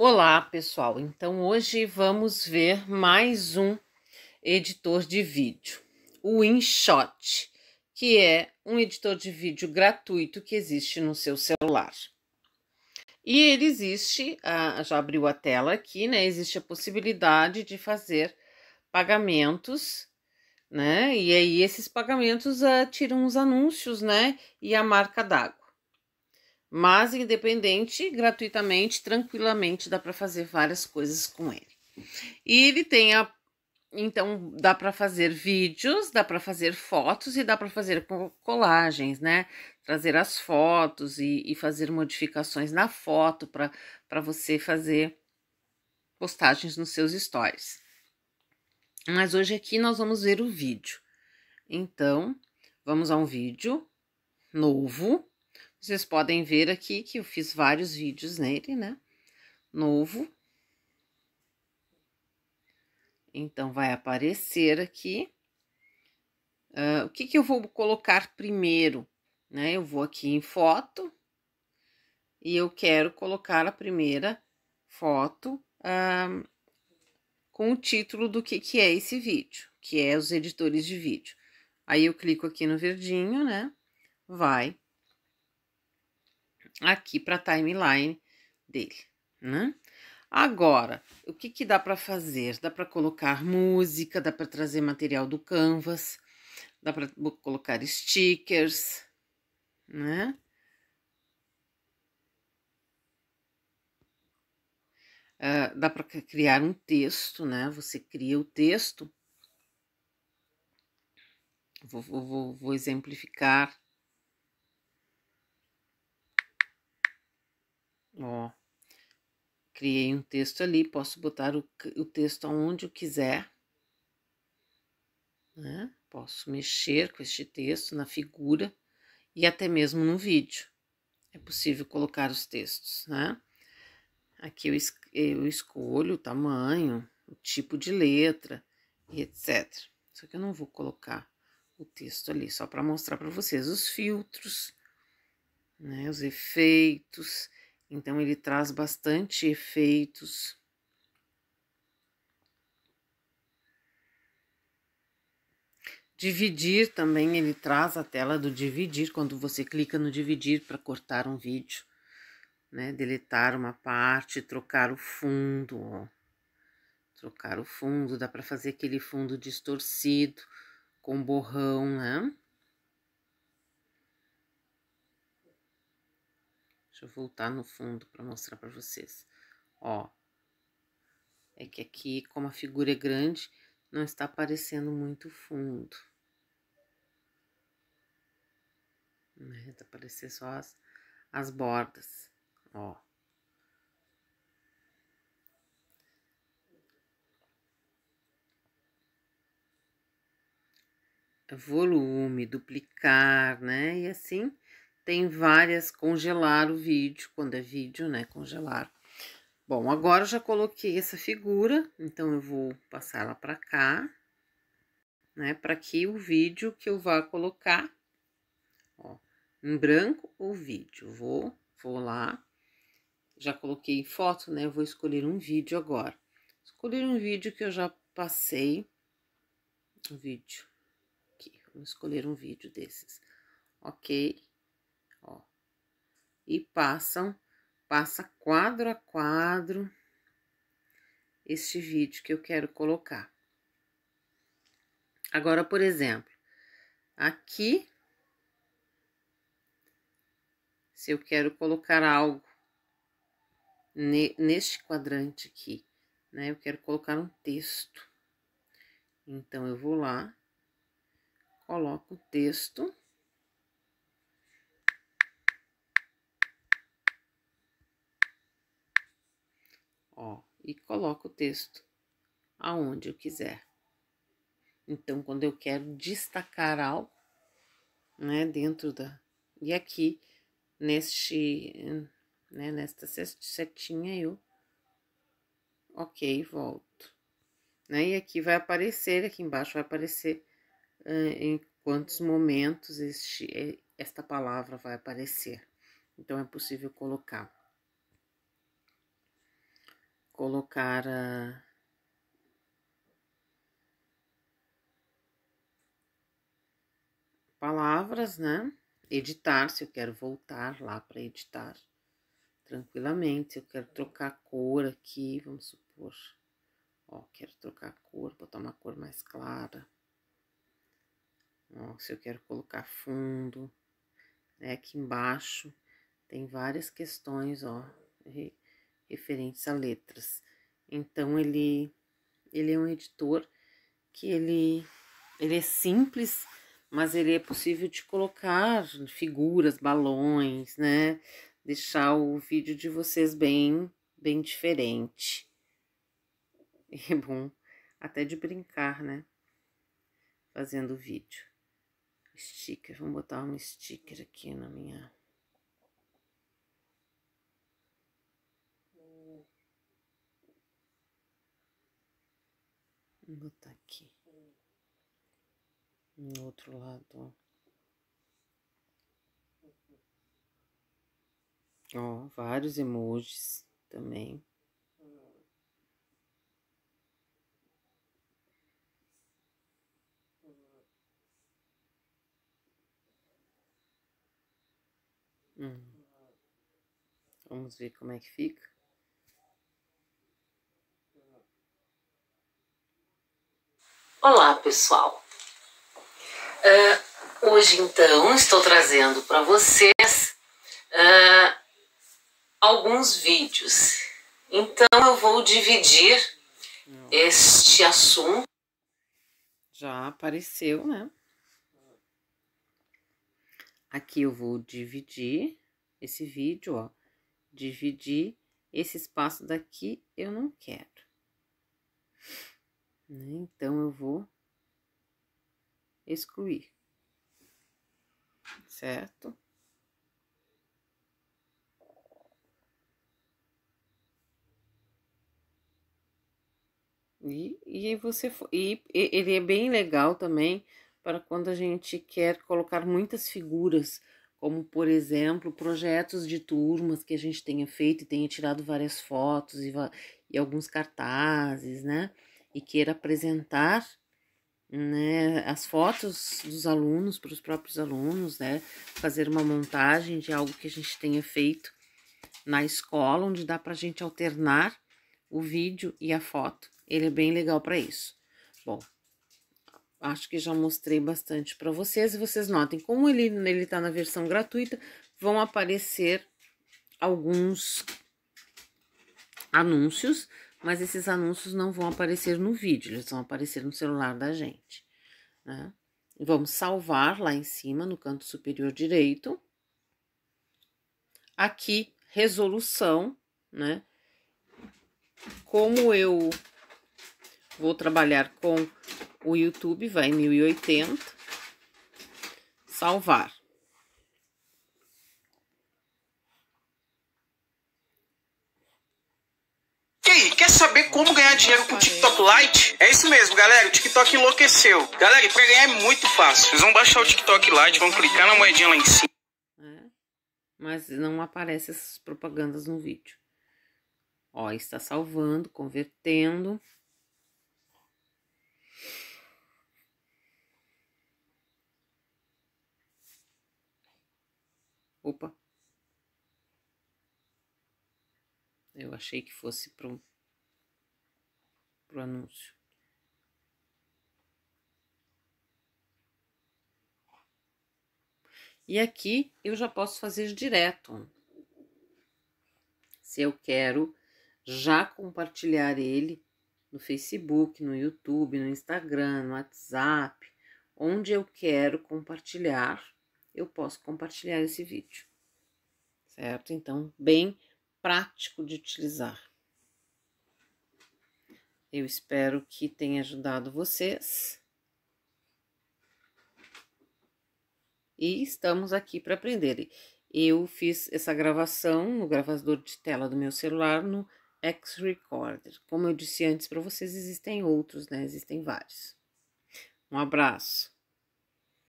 Olá, pessoal. Então hoje vamos ver mais um editor de vídeo, o InShot, que é um editor de vídeo gratuito que existe no seu celular. E ele existe, ah, já abriu a tela aqui, né? Existe a possibilidade de fazer pagamentos, né? E aí esses pagamentos ah, tiram os anúncios, né? E a marca d'água mas independente, gratuitamente, tranquilamente, dá para fazer várias coisas com ele. E ele tem a então dá para fazer vídeos, dá para fazer fotos e dá para fazer colagens, né? Trazer as fotos e, e fazer modificações na foto para você fazer postagens nos seus stories. Mas hoje aqui nós vamos ver o vídeo. Então, vamos a um vídeo novo vocês podem ver aqui que eu fiz vários vídeos nele, né? Novo. Então, vai aparecer aqui. Uh, o que, que eu vou colocar primeiro? Né? Eu vou aqui em foto e eu quero colocar a primeira foto ah, com o título do que, que é esse vídeo, que é os editores de vídeo. Aí eu clico aqui no verdinho, né? Vai aqui para a timeline dele, né? Agora, o que, que dá para fazer? Dá para colocar música, dá para trazer material do Canvas, dá para colocar stickers, né? Uh, dá para criar um texto, né? Você cria o texto. Vou, vou, vou exemplificar Ó, criei um texto ali, posso botar o, o texto aonde eu quiser. Né? Posso mexer com este texto na figura e até mesmo no vídeo. É possível colocar os textos, né? Aqui eu, es eu escolho o tamanho, o tipo de letra e etc. Só que eu não vou colocar o texto ali, só para mostrar para vocês os filtros, né, os efeitos então ele traz bastante efeitos. Dividir também, ele traz a tela do dividir, quando você clica no dividir para cortar um vídeo, né? Deletar uma parte, trocar o fundo, ó. Trocar o fundo, dá para fazer aquele fundo distorcido com borrão, né? Deixa eu voltar no fundo para mostrar para vocês. Ó, é que aqui, como a figura é grande, não está aparecendo muito fundo. Né? Tá aparecendo só as, as bordas, ó. Volume, duplicar, né? E assim tem várias, congelar o vídeo, quando é vídeo, né, congelar. Bom, agora eu já coloquei essa figura, então eu vou passar ela para cá, né, para que o vídeo que eu vá colocar, ó, em branco o vídeo, vou, vou lá, já coloquei foto, né, eu vou escolher um vídeo agora. Escolher um vídeo que eu já passei, um vídeo, aqui, vou escolher um vídeo desses, ok? e passam, passa quadro a quadro este vídeo que eu quero colocar. Agora, por exemplo, aqui, se eu quero colocar algo neste quadrante aqui, né? Eu quero colocar um texto. Então, eu vou lá, coloco o texto ó, e coloco o texto aonde eu quiser. Então, quando eu quero destacar algo, né, dentro da. E aqui, neste, né, nesta setinha, eu. Ok, volto. Né, e aqui vai aparecer, aqui embaixo vai aparecer uh, em quantos momentos este, esta palavra vai aparecer. Então, é possível colocar colocar a ah, palavras, né? Editar, se eu quero voltar lá para editar tranquilamente, se eu quero trocar cor aqui, vamos supor, ó, quero trocar cor, botar uma cor mais clara, ó, se eu quero colocar fundo, né? Aqui embaixo tem várias questões, ó, referentes a letras. Então ele ele é um editor que ele ele é simples, mas ele é possível de colocar figuras, balões, né? Deixar o vídeo de vocês bem bem diferente. É bom até de brincar, né? Fazendo vídeo. Sticker, vamos botar um sticker aqui na minha Vou botar aqui. No outro lado, ó. Ó, vários emojis também. Hum. Vamos ver como é que fica. Olá, pessoal! Uh, hoje, então, estou trazendo para vocês uh, alguns vídeos. Então, eu vou dividir Não. este assunto. Já apareceu, né? Aqui eu vou dividir esse vídeo, ó. Dividir esse espaço daqui eu não quero. Né? Então, eu vou excluir, certo? E, e você e ele é bem legal também para quando a gente quer colocar muitas figuras, como por exemplo, projetos de turmas que a gente tenha feito e tenha tirado várias fotos e, e alguns cartazes, né? e queira apresentar né, as fotos dos alunos para os próprios alunos, né, fazer uma montagem de algo que a gente tenha feito na escola, onde dá para a gente alternar o vídeo e a foto. Ele é bem legal para isso. Bom, acho que já mostrei bastante para vocês e vocês notem como ele ele está na versão gratuita, vão aparecer alguns anúncios mas esses anúncios não vão aparecer no vídeo, eles vão aparecer no celular da gente. Né? E vamos salvar lá em cima, no canto superior direito. Aqui, resolução, né? Como eu vou trabalhar com o YouTube, vai em 1080. Salvar. saber como ganhar dinheiro com o TikTok Lite? É isso mesmo, galera. O TikTok enlouqueceu. Galera, e pra ganhar é muito fácil. Vocês vão baixar o TikTok Lite, vão clicar na moedinha lá em cima. É, mas não aparece essas propagandas no vídeo. Ó, está salvando, convertendo. Opa. Eu achei que fosse para um para o anúncio. E aqui eu já posso fazer direto. Se eu quero já compartilhar ele no Facebook, no YouTube, no Instagram, no WhatsApp, onde eu quero compartilhar, eu posso compartilhar esse vídeo. Certo? Então, bem prático de utilizar. Eu espero que tenha ajudado vocês. E estamos aqui para aprender. Eu fiz essa gravação no gravador de tela do meu celular no X-Recorder. Como eu disse antes para vocês, existem outros, né? Existem vários. Um abraço.